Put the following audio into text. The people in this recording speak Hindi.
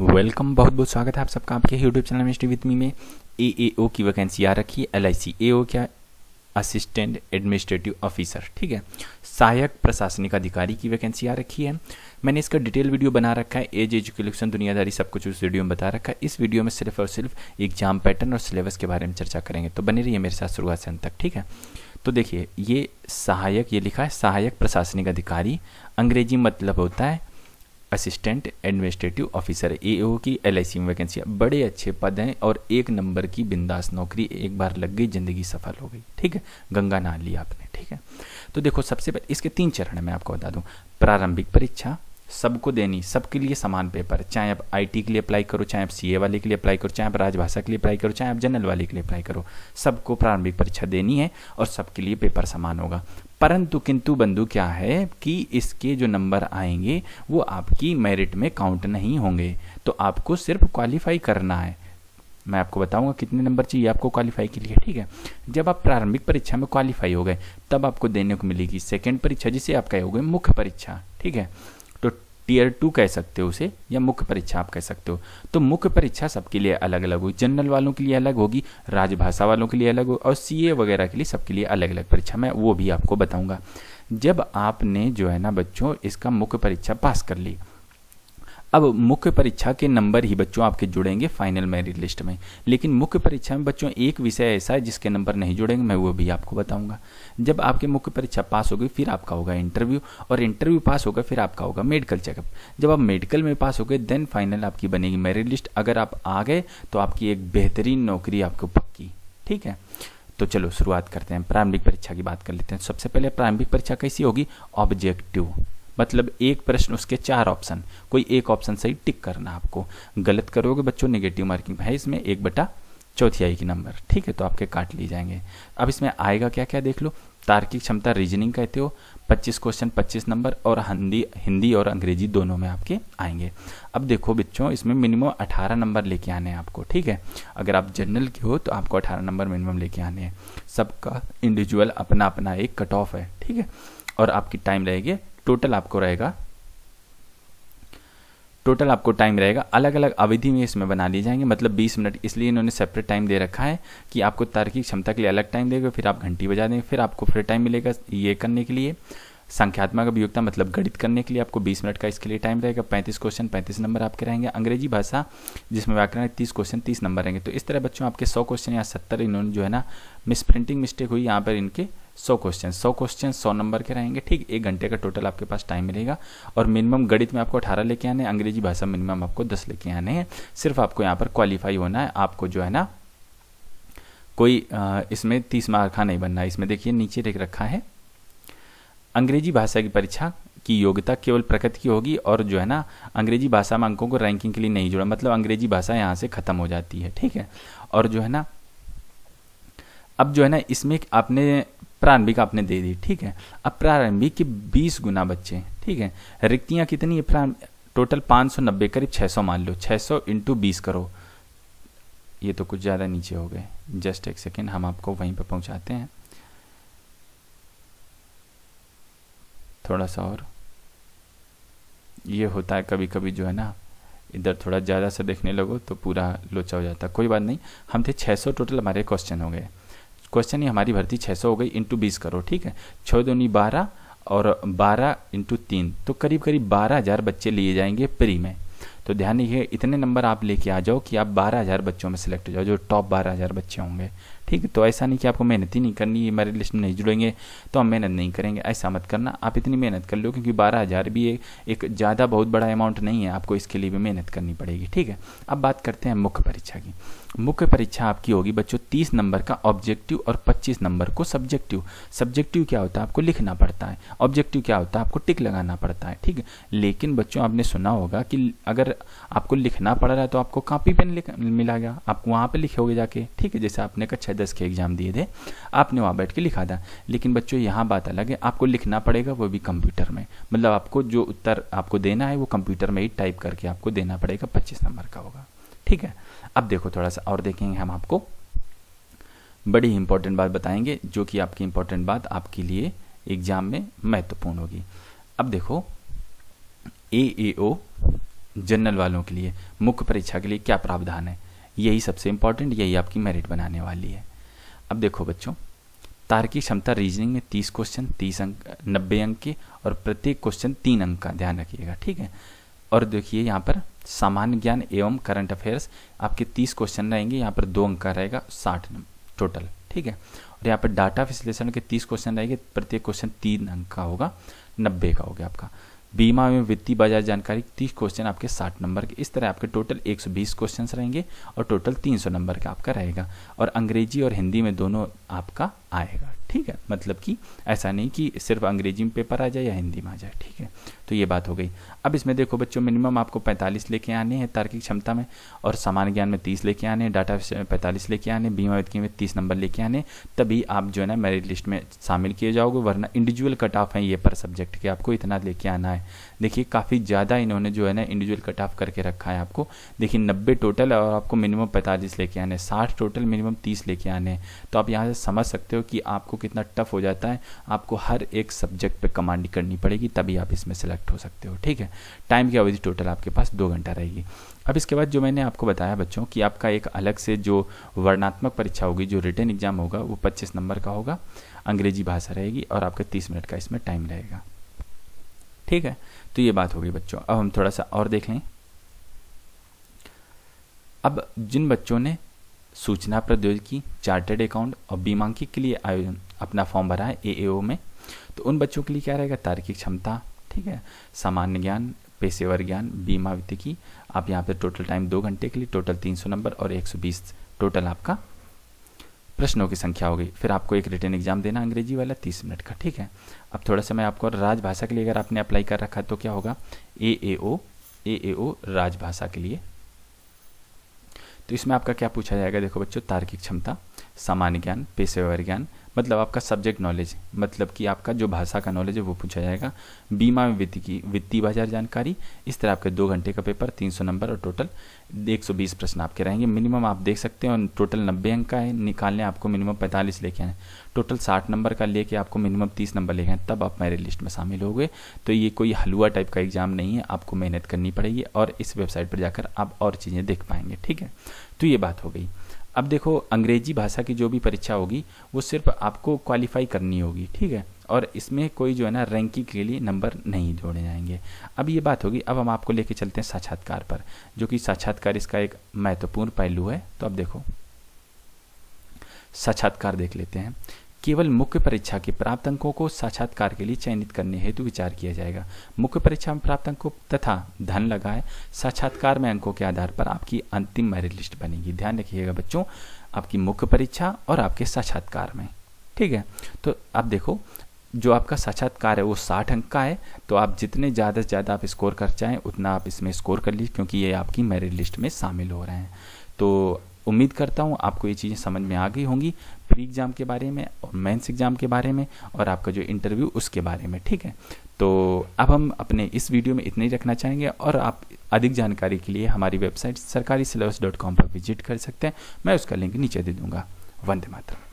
वेलकम बहुत बहुत स्वागत है आप सबका आपके यूट्यूब चैनल में विथ मी में ए ए ओ की वैकेंसी आ रखी है एल आई सी ए ओ क्या असिस्टेंट एडमिनिस्ट्रेटिव ऑफिसर ठीक है सहायक प्रशासनिक अधिकारी की वैकेंसी आ रखी है मैंने इसका डिटेल वीडियो बना रखा है एज एजुकेशन दुनियादारी सब कुछ उस वीडियो में बता रखा है इस वीडियो में सिर्फ और सिर्फ एग्जाम पैटर्न और सिलेबस के बारे में चर्चा करेंगे तो बने रहिए मेरे साथ शुरुआत से अंत तक ठीक है तो देखिए ये सहायक ये लिखा है सहायक प्रशासनिक अधिकारी अंग्रेजी मतलब होता है असिस्टेंट एडमिनिस्ट्रेटिव ऑफिसर ए की एल में वैकेंसी बड़े अच्छे पद हैं और एक नंबर की बिंदास नौकरी एक बार लग गई जिंदगी सफल हो गई ठीक है गंगा नहा लिया आपने ठीक है तो देखो सबसे पहले इसके तीन चरण मैं आपको बता दूँ प्रारंभिक परीक्षा सबको देनी सबके लिए समान पेपर चाहे आप आईटी के लिए अप्लाई करो चाहे आप सीए वाले के लिए अप्लाई करो चाहे आप राजभाषा के लिए अप्लाई करो चाहे आप जनरल वाले के लिए अप्लाई करो सबको प्रारंभिक परीक्षा देनी है और सबके लिए पेपर समान होगा परंतु किंतु बंधु क्या है कि इसके जो नंबर आएंगे वो आपकी मेरिट में काउंट नहीं होंगे तो आपको सिर्फ क्वालिफाई करना है मैं आपको बताऊंगा कितने नंबर चाहिए आपको क्वालिफाई के लिए ठीक है जब आप प्रारंभिक परीक्षा में क्वालिफाई हो गए तब आपको देने को मिलेगी सेकेंड परीक्षा जिसे आप कहोगे मुख्य परीक्षा ठीक है टीयर टू कह सकते हो उसे या मुख्य परीक्षा आप कह सकते हो तो मुख्य परीक्षा सबके लिए अलग अलग होगी जनरल वालों के लिए अलग होगी राजभाषा वालों के लिए अलग होगी और सी वगैरह के लिए सबके लिए अलग अलग परीक्षा मैं वो भी आपको बताऊंगा जब आपने जो है ना बच्चों इसका मुख्य परीक्षा पास कर ली अब मुख्य परीक्षा के नंबर ही बच्चों आपके जुड़ेंगे फाइनल मेरिट लिस्ट में लेकिन मुख्य परीक्षा में बच्चों एक विषय ऐसा है जिसके नंबर नहीं जुड़ेंगे मैं वो भी आपको बताऊंगा जब आपकी मुख्य परीक्षा पास होगी फिर आपका होगा इंटरव्यू और इंटरव्यू पास होगा फिर आपका होगा मेडिकल चेकअप जब आप मेडिकल में पास हो गए देन फाइनल आपकी बनेगी मेरिट लिस्ट अगर आप आ गए तो आपकी एक बेहतरीन नौकरी आपको पक्की ठीक है तो चलो शुरुआत करते हैं प्रारंभिक परीक्षा की बात कर लेते हैं सबसे पहले प्रारंभिक परीक्षा कैसी होगी ऑब्जेक्टिव मतलब एक प्रश्न उसके चार ऑप्शन कोई एक ऑप्शन सही टिक करना आपको गलत करोगे बच्चों नेगेटिव मार्किंग है इसमें एक बटा चौथियाई की नंबर ठीक है तो आपके काट लिए जाएंगे अब इसमें आएगा क्या क्या देख लो तार्किक क्षमता रीजनिंग कहते हो 25 क्वेश्चन 25 नंबर और हिंदी हिंदी और अंग्रेजी दोनों में आपके आएंगे अब देखो बच्चों इसमें मिनिमम 18 नंबर लेके आने हैं आपको ठीक है अगर आप जनरल के हो तो आपको 18 नंबर मिनिमम लेके आने हैं सबका इंडिविजुअल अपना अपना एक कट ऑफ है ठीक है और आपकी टाइम रहेगी टोटल आपको रहेगा टोटल आपको टाइम रहेगा अलग अलग अवधि में इसमें बना लिए जाएंगे मतलब 20 मिनट इसलिए इन्होंने सेपरेट टाइम दे रखा है कि आपको तार्किक क्षमता के लिए अलग टाइम देगा फिर आप घंटी बजा देंगे फिर आपको फिर टाइम मिलेगा ये करने के लिए संख्यात्मक अभियोक्ता मतलब गणित करने के लिए आपको 20 मिनट का इसके लिए टाइम रहेगा 35 क्वेश्चन 35 नंबर आपके रहेंगे अंग्रेजी भाषा जिसमें व्याकरण है 30 क्वेश्चन 30 नंबर रहेंगे तो इस तरह बच्चों आपके 100 क्वेश्चन या 70 इन्होंने जो है ना मिस प्रिंटिंग मिस्टेक हुई यहाँ पर इनके सौ क्वेश्चन सौ क्वेश्चन सौ नंबर के रहेंगे ठीक एक घंटे का टोटल आपके पास टाइम मिलेगा और मिनिमम गणित में आपको अठारह लेके आने अंग्रेजी भाषा मिनिमम आपको दस लेके आने हैं सिर्फ आपको यहाँ पर क्वालिफाई होना है आपको जो है ना कोई इसमें तीस मार्क का नहीं बनना है इसमें देखिए नीचे देख रखा है अंग्रेजी भाषा की परीक्षा की योग्यता केवल प्रकृति की होगी और जो है ना अंग्रेजी भाषा में अंकों को रैंकिंग के लिए नहीं जोड़ा मतलब अंग्रेजी भाषा यहाँ से ख़त्म हो जाती है ठीक है और जो है ना अब जो है ना इसमें आपने प्रारंभिक आपने दे दी ठीक है अब प्रारंभिक के 20 गुना बच्चे ठीक है रिक्तियां कितनी है टोटल 590 करीब 600 मान लो 600 सौ इंटू बीस करो ये तो कुछ ज़्यादा नीचे हो गए जस्ट एक सेकेंड हम आपको वहीं पर पहुंचाते हैं थोड़ा सा और ये होता है कभी कभी जो है ना इधर थोड़ा ज़्यादा सा देखने लगो तो पूरा लोचा हो जाता कोई बात नहीं हम थे 600 टोटल हमारे क्वेश्चन हो गए क्वेश्चन ये हमारी भर्ती 600 हो गई इंटू बीस करो ठीक है छः दूनी बारह और बारह इंटू तीन तो करीब करीब बारह हज़ार बच्चे लिए जाएंगे प्री में तो ध्यान रखिए इतने नंबर आप लेके आ जाओ कि आप बारह हज़ार बच्चों में सेलेक्ट हो जाओ जो टॉप बारह हज़ार बच्चे होंगे ठीक है तो ऐसा नहीं कि आपको मेहनत ही नहीं करनी ये मेरे लिस्ट में नहीं जुड़ेंगे तो हम मेहनत नहीं करेंगे ऐसा मत करना आप इतनी मेहनत कर लो क्योंकि बारह हज़ार भी एक, एक ज़्यादा बहुत बड़ा अमाउंट नहीं है आपको इसके लिए भी मेहनत करनी पड़ेगी ठीक है अब बात करते हैं मुख्य परीक्षा की मुख्य परीक्षा आपकी होगी बच्चों तीस नंबर का ऑब्जेक्टिव और पच्चीस नंबर को सब्जेक्टिव सब्जेक्टिव क्या होता है आपको लिखना पड़ता है ऑब्जेक्टिव क्या होता है आपको टिक लगाना पड़ता है ठीक है लेकिन बच्चों आपने सुना होगा कि अगर आपको लिखना पड़ रहा है तो आपको कापी पेन मिला गया आप वहाँ पर लिखे जाके ठीक है जैसे आपने कक्षा दस के एग्जाम दिए थे आपने वहाँ बैठ के लिखा था लेकिन बच्चों यहाँ बात अलग है आपको लिखना पड़ेगा वो भी कंप्यूटर में मतलब आपको जो उत्तर आपको देना है वो कंप्यूटर में ही टाइप करके आपको देना पड़ेगा पच्चीस नंबर का होगा ठीक है अब देखो थोड़ा सा और देखेंगे हम आपको बड़ी इंपॉर्टेंट बात बताएंगे जो कि आपकी इंपॉर्टेंट बात आपके लिए एग्जाम में महत्वपूर्ण होगी अब देखो ए ए ओ जनरल वालों के लिए मुख्य परीक्षा के लिए क्या प्रावधान है यही सबसे इंपॉर्टेंट यही आपकी मेरिट बनाने वाली है अब देखो बच्चों तार्किक क्षमता रीजनिंग में 30 क्वेश्चन 30 अंक नब्बे अंक के और प्रत्येक क्वेश्चन तीन अंक का ध्यान रखिएगा ठीक है और देखिए यहाँ पर सामान्य ज्ञान एवं करंट अफेयर्स आपके तीस क्वेश्चन रहेंगे यहाँ पर दो अंक का रहेगा साठ नंबर टोटल ठीक है और यहाँ पर डाटा विश्लेषण के तीस क्वेश्चन रहेंगे प्रत्येक क्वेश्चन तीन अंक का होगा नब्बे का हो गया आपका बीमा एवं वित्तीय बाजार जानकारी तीस क्वेश्चन आपके साठ नंबर के इस तरह आपके टोटल 120 क्वेश्चंस रहेंगे और टोटल 300 नंबर का आपका रहेगा और अंग्रेजी और हिंदी में दोनों आपका आएगा ठीक है मतलब कि ऐसा नहीं कि सिर्फ अंग्रेजी में पेपर आ जाए या हिंदी में आ जाए ठीक है तो ये बात हो गई अब इसमें देखो बच्चों मिनिमम आपको 45 लेके आने हैं तार्किक क्षमता में और सामान्य ज्ञान में 30 लेके आने डाटा पैंतालीस लेके आने बीमा व्यक्ति में 30 नंबर लेके आने तभी आप जो है ना मेरिट लिस्ट में शामिल किए जाओगे वरना इंडिविजुअल कट ऑफ है ये पर सब्जेक्ट के आपको इतना लेके आना है देखिए काफ़ी ज़्यादा इन्होंने जो है ना इंडिविजुअल कट ऑफ करके रखा है आपको देखिए नब्बे टोटल और आपको मिनिमम पैंतालीस लेके आने साठ टोटल मिनिमम तीस लेके आने हैं तो आप यहाँ से समझ सकते हो कि आपको कितना टफ हो जाता है आपको हर एक सब्जेक्ट पे कमांड करनी पड़ेगी तभी आप इसमें सेलेक्ट हो सकते हो ठीक है टाइम की अवधि टोटल आपके पास दो घंटा रहेगी अब इसके बाद जो मैंने आपको बताया बच्चों कि आपका एक अलग से जो वर्णात्मक परीक्षा होगी जो रिटर्न एग्जाम होगा वो पच्चीस नंबर का होगा अंग्रेजी भाषा रहेगी और आपका तीस मिनट का इसमें टाइम रहेगा ठीक है तो ये बात हो गई बच्चों अब हम थोड़ा सा और देख लें अब जिन बच्चों ने सूचना प्रौद्योगिकी चार्टेड अकाउंट और बीमांकी के लिए आयोजन अपना फॉर्म भरा है ए में तो उन बच्चों के लिए क्या रहेगा तार्किक क्षमता ठीक है सामान्य ज्ञान पेशेवर ज्ञान बीमा वित्त की आप यहाँ पर टोटल टाइम दो घंटे के लिए टोटल 300 नंबर और 120 टोटल आपका प्रश्नों की संख्या होगी फिर आपको एक रिटर्न एग्जाम देना अंग्रेजी वाला तीस मिनट का ठीक है अब थोड़ा समय आपको राजभाषा के लिए अगर आपने अप्लाई कर रखा तो क्या होगा ए ए ओ ए ए ओ राजभाषा के लिए तो इसमें आपका क्या पूछा जाएगा देखो बच्चों तार्किक क्षमता सामान्य ज्ञान पेशेवर ज्ञान मतलब आपका सब्जेक्ट नॉलेज मतलब कि आपका जो भाषा का नॉलेज है वो पूछा जाएगा बीमा में वित्त की वित्तीय बाजार जानकारी इस तरह आपके दो घंटे का पेपर 300 नंबर और टोटल 120 प्रश्न आपके रहेंगे मिनिमम आप देख सकते हैं और टोटल नब्बे अंक का है निकालने आपको मिनिमम पैंतालीस लेके आए टोटल साठ नंबर का लेके आपको मिनिमम तीस नंबर लेके आए तब आप मेरे लिस्ट में शामिल हो गए तो ये कोई हलुआ टाइप का एग्जाम नहीं है आपको मेहनत करनी पड़ेगी और इस वेबसाइट पर जाकर आप और चीज़ें देख पाएंगे ठीक है तो ये बात हो गई अब देखो अंग्रेजी भाषा की जो भी परीक्षा होगी वो सिर्फ आपको क्वालिफाई करनी होगी ठीक है और इसमें कोई जो है ना रैंकिंग के लिए नंबर नहीं जोड़े जाएंगे अब ये बात होगी अब हम आपको लेके चलते हैं साक्षात्कार पर जो कि साक्षात्कार इसका एक महत्वपूर्ण पहलू है तो अब देखो साक्षात्कार देख लेते हैं केवल मुख्य परीक्षा के प्राप्त अंकों को साक्षात्कार के लिए चयनित करने हेतु विचार किया जाएगा मुख्य परीक्षा में प्राप्त अंकों तथा धन लगाए साक्षात्कार में अंकों के आधार पर आपकी अंतिम मेरिट लिस्ट बनेगी ध्यान रखिएगा बच्चों आपकी मुख्य परीक्षा और आपके साक्षात्कार में ठीक है तो अब देखो जो आपका साक्षात्कार है वो साठ अंक का है तो आप जितने ज़्यादा से ज़्यादा आप स्कोर कर चाहें उतना आप इसमें स्कोर कर लीजिए क्योंकि ये आपकी मेरिट लिस्ट में शामिल हो रहे हैं तो उम्मीद करता हूँ आपको ये चीज़ें समझ में आ गई होंगी प्री एग्ज़ाम के बारे में और मेंस एग्ज़ाम के बारे में और आपका जो इंटरव्यू उसके बारे में ठीक है तो अब हम अपने इस वीडियो में इतने ही रखना चाहेंगे और आप अधिक जानकारी के लिए हमारी website Sarkari syllabus dot com पर विजिट कर सकते हैं मैं उसका लिंक नीचे दे दूँगा वंदे मातरम